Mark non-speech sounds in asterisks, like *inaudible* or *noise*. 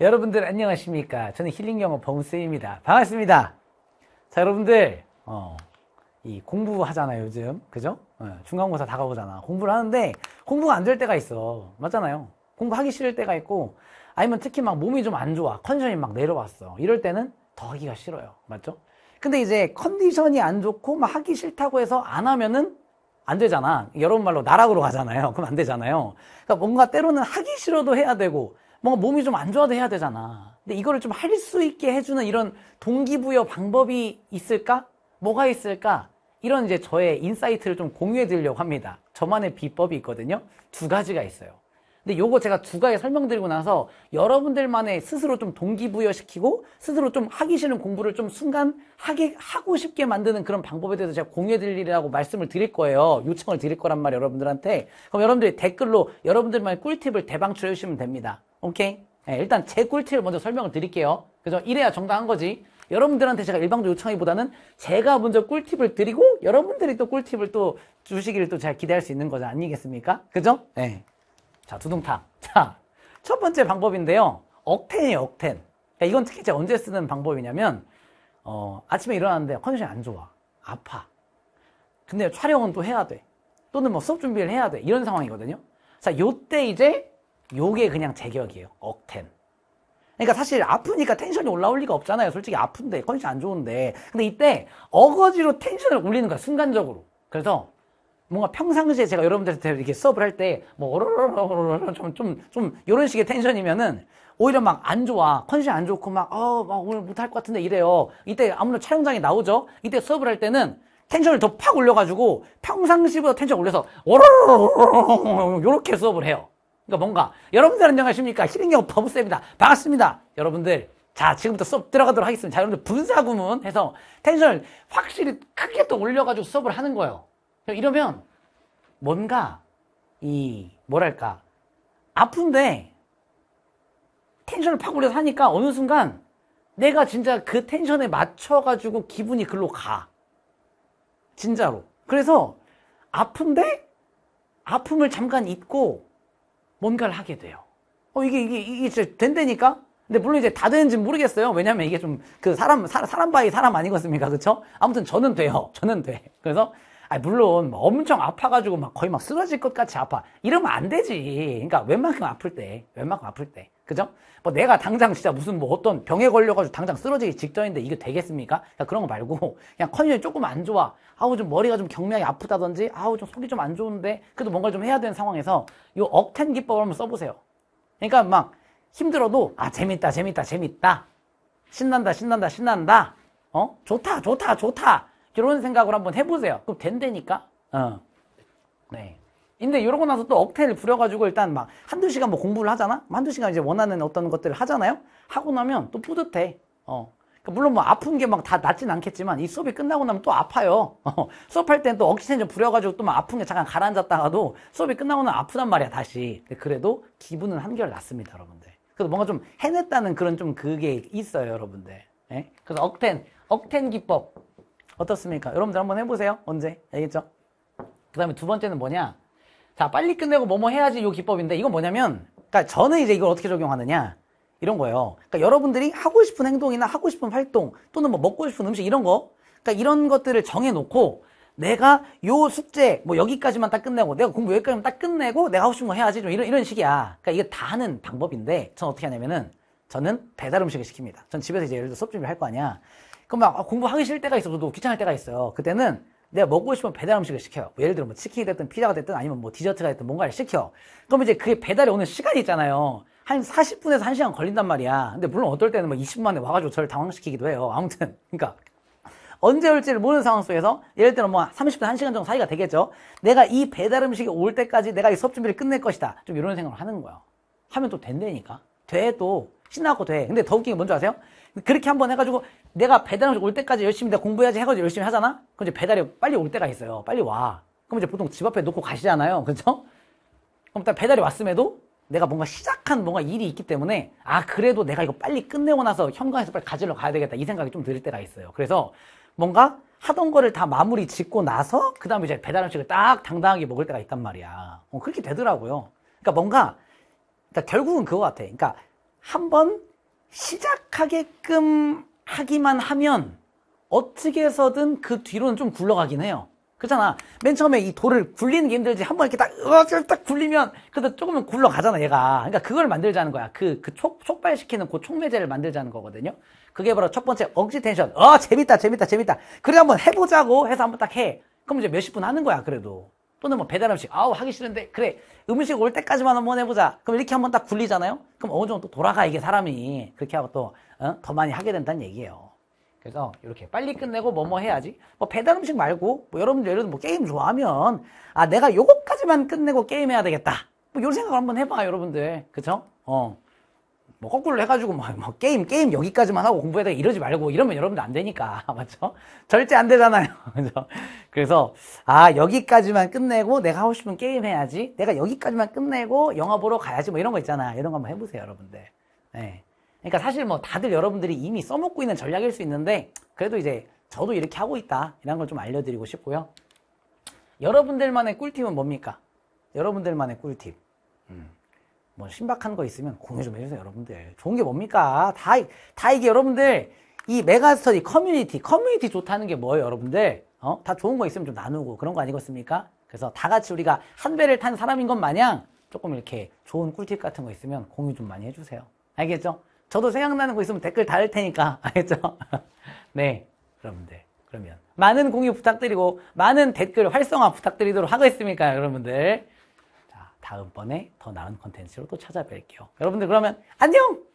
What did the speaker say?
여러분들 안녕하십니까 저는 힐링영어 범쌤입니다 반갑습니다 자 여러분들 어, 이 공부하잖아요 요즘 그죠? 어, 중간고사 다가오잖아 공부를 하는데 공부가 안 될 때가 있어 맞잖아요 공부하기 싫을 때가 있고 아니면 특히 막 몸이 좀 안 좋아 컨디션이 막 내려왔어 이럴 때는 더 하기가 싫어요 맞죠? 근데 이제 컨디션이 안 좋고 막 하기 싫다고 해서 안 하면은 안 되잖아. 여러분 말로 나락으로 가잖아요. 그럼 안 되잖아요. 그러니까 뭔가 때로는 하기 싫어도 해야 되고 뭔가 몸이 좀 안 좋아도 해야 되잖아. 근데 이거를 좀 할 수 있게 해주는 이런 동기부여 방법이 있을까? 뭐가 있을까? 이런 이제 저의 인사이트를 좀 공유해 드리려고 합니다. 저만의 비법이 있거든요. 두 가지가 있어요. 근데 요거 제가 두 가지 설명드리고 나서 여러분들만의 스스로 좀 동기부여시키고 스스로 좀 하기 싫은 공부를 좀 순간 하게 하고 싶게 만드는 그런 방법에 대해서 제가 공유해 드리라고 말씀을 드릴 거예요. 요청을 드릴 거란 말이에요, 여러분들한테. 그럼 여러분들이 댓글로 여러분들만의 꿀팁을 대방출해 주시면 됩니다. 오케이? 네, 일단 제 꿀팁을 먼저 설명을 드릴게요. 그죠 이래야 정당한 거지. 여러분들한테 제가 일방적 요청하기보다는 제가 먼저 꿀팁을 드리고 여러분들이 또 꿀팁을 또 주시기를 또 잘 기대할 수 있는 거죠. 아니겠습니까? 그죠? 네. 자, 두둥탕. 자, 첫 번째 방법인데요. 억텐이에요, 억텐. 그러니까 이건 특히 제가 언제 쓰는 방법이냐면, 어, 아침에 일어났는데 컨디션이 안 좋아. 아파. 근데 촬영은 또 해야 돼. 또는 뭐 수업 준비를 해야 돼. 이런 상황이거든요. 자, 요때 이제 요게 그냥 제격이에요. 억텐. 그러니까 사실 아프니까 텐션이 올라올 리가 없잖아요. 솔직히 아픈데, 컨디션 안 좋은데. 근데 이때 어거지로 텐션을 올리는 거야, 순간적으로. 그래서 뭔가 평상시에 제가 여러분들한테 이렇게 수업을 할 때뭐 오로로로로로 좀좀좀 이런 식의 텐션이면은 오히려 막 안 좋아 컨디션 안 좋고 막어막 어, 오늘 못 할 것 같은데 이래요 이때 아무래도 촬영장이 나오죠 이때 수업을 할 때는 텐션을 더 팍 올려가지고 평상시보다 텐션 올려서 오로로로로 이렇게 수업을 해요 그러니까 뭔가 여러분들 안녕하십니까 히링경 버브쌤입니다 반갑습니다 여러분들 자, 지금부터 수업 들어가도록 하겠습니다. 자, 여러분들 분사구문 해서 텐션을 확실히 크게 또 올려가지고 수업을 하는 거예요. 이러면 뭔가 이 뭐랄까 아픈데 텐션을 팍 올려서 하니까 어느 순간 내가 진짜 그 텐션에 맞춰가지고 기분이 글로 가. 진짜로. 그래서 아픈데 아픔을 잠깐 잊고 뭔가를 하게 돼요. 어, 이게, 이게, 이게 진짜 된다니까? 근데 물론 이제 다 되는지 모르겠어요. 왜냐면 이게 좀 그 사람, 사, 사람 바이 사람 아니겠습니까? 그쵸? 아무튼 저는 돼요. 저는 돼. 그래서 아, 물론 뭐 엄청 아파가지고 막 거의 막 쓰러질 것 같이 아파. 이러면 안 되지. 그러니까 웬만큼 아플 때, 웬만큼 아플 때. 그죠? 뭐 내가 당장 진짜 무슨 뭐 어떤 병에 걸려가지고 당장 쓰러지기 직전인데 이게 되겠습니까? 그러니까 그런 거 말고 *laughs* 그냥 컨디션이 조금 안 좋아. 아우 좀 머리가 좀 경량이 아프다든지 아우 좀 속이 좀 안 좋은데 그래도 뭔가좀 해야 되는 상황에서 이 억텐 기법을 한번 써보세요. 그러니까 막 힘들어도 아 재밌다 재밌다 재밌다 신난다 신난다 신난다 어 좋다 좋다 좋다 이런 생각을 한번 해보세요. 그럼 된다니까? 어. 네. 근데 이러고 나서 또 억텐을 부려가지고 일단 막 한두 시간 뭐 공부를 하잖아? 뭐 한두 시간 이제 원하는 어떤 것들을 하잖아요? 하고 나면 또 뿌듯해. 어. 그러니까 물론 뭐 아픈 게 막 다 낫진 않겠지만 이 수업이 끝나고 나면 또 아파요. 어, 수업할 땐 또 억지텐션 부려가지고 또 막 아픈 게 잠깐 가라앉았다가도 수업이 끝나고는 아프단 말이야 다시. 그래도 기분은 한결 낫습니다 여러분들. 그래서 뭔가 좀 해냈다는 그런 좀 그게 있어요 여러분들. 예? 그래서 억텐, 억텐 기법 어떻습니까? 여러분들 한번 해보세요. 언제? 알겠죠? 그 다음에 두 번째는 뭐냐? 자, 빨리 끝내고 뭐뭐 해야지 요 기법인데 이건 뭐냐면, 그러니까 저는 이제 이걸 어떻게 적용하느냐? 이런 거예요. 그러니까 여러분들이 하고 싶은 행동이나 하고 싶은 활동 또는 뭐 먹고 싶은 음식 이런 거, 그러니까 이런 것들을 정해놓고 내가 요 숙제 뭐 여기까지만 딱 끝내고 내가 공부 여기까지만 딱 끝내고 내가 하고 싶은 거 해야지 좀 이런 이런 식이야. 그러니까 이게 다 하는 방법인데 저는 어떻게 하냐면은 저는 배달 음식을 시킵니다. 전 집에서 이제 예를 들어 수업 준비할 거 아니야. 그럼 막 공부하기 싫을 때가 있어. 도 귀찮을 때가 있어요. 그때는 내가 먹고 싶으면 배달 음식을 시켜요. 뭐 예를 들어 뭐 치킨이 됐든 피자가 됐든 아니면 뭐 디저트가 됐든 뭔가를 시켜. 그럼 이제 그게 배달이 오는 시간이 있잖아요. 한 40분에서 1시간 걸린단 말이야. 근데 물론 어떨 때는 뭐 20분 만에 와가지고 저를 당황시키기도 해요. 아무튼. 그러니까 언제 올지를 모르는 상황 속에서 예를 들어 뭐 30분 1시간 정도 사이가 되겠죠. 내가 이 배달 음식이 올 때까지 내가 이 수업 준비를 끝낼 것이다. 좀 이런 생각을 하는 거예요. 하면 또 된다니까. 돼또 신나고 돼. 근데 더 웃긴 게 뭔지 아세요? 그렇게 한번 해가지고 내가 배달 음식 올 때까지 열심히 내가 공부해야지 해가지고 열심히 하잖아? 그럼 이제 배달이 빨리 올 때가 있어요. 빨리 와. 그럼 이제 보통 집 앞에 놓고 가시잖아요. 그죠? 그럼 일단 배달이 왔음에도 내가 뭔가 시작한 뭔가 일이 있기 때문에 아, 그래도 내가 이거 빨리 끝내고 나서 현관에서 빨리 가지러 가야 되겠다. 이 생각이 좀 들 때가 있어요. 그래서 뭔가 하던 거를 다 마무리 짓고 나서 그 다음에 이제 배달 음식을 딱 당당하게 먹을 때가 있단 말이야. 어, 그렇게 되더라고요. 그러니까 뭔가 그러니까 결국은 그거 같아. 그러니까 한번 시작하게끔 하기만 하면 어떻게 해서든 그 뒤로는 좀 굴러가긴 해요. 그렇잖아. 맨 처음에 이 돌을 굴리는 게 힘들지 한번 이렇게 딱, 어, 딱 굴리면, 그래도 조금은 굴러가잖아, 얘가. 그러니까 그걸 만들자는 거야. 그, 그 촉, 촉발시키는 그 촉매제를 만들자는 거거든요. 그게 바로 첫 번째 억지 텐션. 어, 재밌다, 재밌다, 재밌다. 그래 한번 해보자고 해서 한번 딱 해. 그럼 이제 몇십 분 하는 거야, 그래도. 또는 뭐 배달 음식 아우 하기 싫은데 그래 음식 올 때까지만 한번 해보자 그럼 이렇게 한번 딱 굴리잖아요 그럼 어느 정도 돌아가 이게 사람이 그렇게 하고 또더 어? 많이 하게 된다는 얘기예요 그래서 이렇게 빨리 끝내고 뭐뭐 뭐 해야지 뭐 배달 음식 말고 뭐 여러분들 예를 들어 뭐 게임 좋아하면 아 내가 요거까지만 끝내고 게임 해야 되겠다 뭐 이런 생각을 한번 해봐 여러분들 그쵸? 어. 뭐 거꾸로 해가지고 막, 뭐, 뭐 게임 게임 여기까지만 하고 공부해다 이러지 말고 이러면 여러분들 안 되니까 *laughs* 맞죠? 절대 안 되잖아요. *laughs* 그죠? 그래서 아 여기까지만 끝내고 내가 하고 싶은 게임 해야지. 내가 여기까지만 끝내고 영화 보러 가야지 뭐 이런 거 있잖아. 이런 거 한번 해보세요, 여러분들. 네. 그러니까 사실 뭐 다들 여러분들이 이미 써먹고 있는 전략일 수 있는데 그래도 이제 저도 이렇게 하고 있다 이런 걸 좀 알려드리고 싶고요. 여러분들만의 꿀팁은 뭡니까? 여러분들만의 꿀팁. 음. 뭐 신박한 거 있으면 공유 좀 해주세요 여러분들 좋은 게 뭡니까 다, 다 이게 여러분들 이 메가스터디 커뮤니티 커뮤니티 좋다는 게 뭐예요 여러분들 어? 다 좋은 거 있으면 좀 나누고 그런 거 아니겠습니까 그래서 다 같이 우리가 한 배를 탄 사람인 것 마냥 조금 이렇게 좋은 꿀팁 같은 거 있으면 공유 좀 많이 해주세요 알겠죠 저도 생각나는 거 있으면 댓글 달을 테니까 *laughs* 알겠죠 *laughs* 네 여러분들 그러면 많은 공유 부탁드리고 많은 댓글 활성화 부탁드리도록 하겠습니까 여러분들 다음번에 더 나은 컨텐츠로 또 찾아뵐게요. 여러분들 그러면 안녕!